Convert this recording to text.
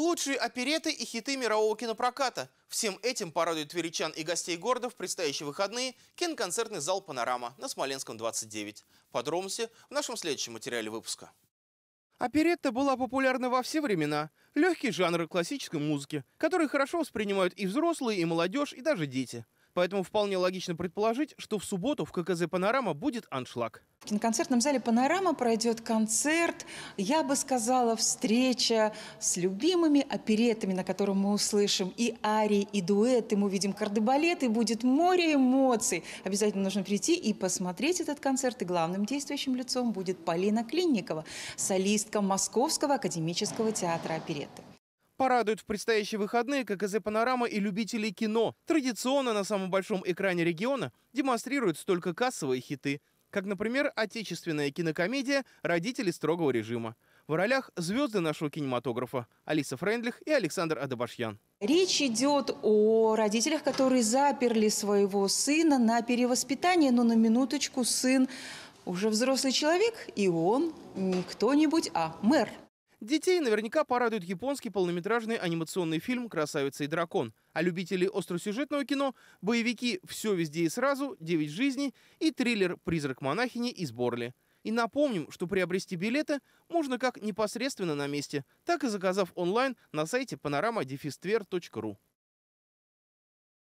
Лучшие опереты и хиты мирового кинопроката. Всем этим порадует тверичан и гостей города в предстоящие выходные киноконцертный зал «Панорама» на Смоленском 29. Подробности в нашем следующем материале выпуска. Оперетта была популярна во все времена. Легкий жанр классической музыки, который хорошо воспринимают и взрослые, и молодежь, и даже дети – Поэтому вполне логично предположить, что в субботу в ККЗ «Панорама» будет аншлаг. В киноконцертном зале «Панорама» пройдет концерт, я бы сказала, встреча с любимыми оперетами, на котором мы услышим и арии, и дуэты, мы увидим кардебалет, и будет море эмоций. Обязательно нужно прийти и посмотреть этот концерт. И главным действующим лицом будет Полина Клинникова, солистка Московского академического театра оперетты порадуют в предстоящие выходные ККЗ «Панорама» и любителей кино. Традиционно на самом большом экране региона демонстрируют столько кассовые хиты, как, например, отечественная кинокомедия «Родители строгого режима». В ролях звезды нашего кинематографа Алиса Френдлих и Александр Адабашьян. Речь идет о родителях, которые заперли своего сына на перевоспитание, но на минуточку сын уже взрослый человек, и он не кто-нибудь, а мэр. Детей наверняка порадует японский полнометражный анимационный фильм «Красавица и дракон», а любителей остросюжетного кино – боевики «Все везде и сразу», «Девять жизней» и триллер «Призрак монахини» из Борли. И напомним, что приобрести билеты можно как непосредственно на месте, так и заказав онлайн на сайте panorama.defistver.ru.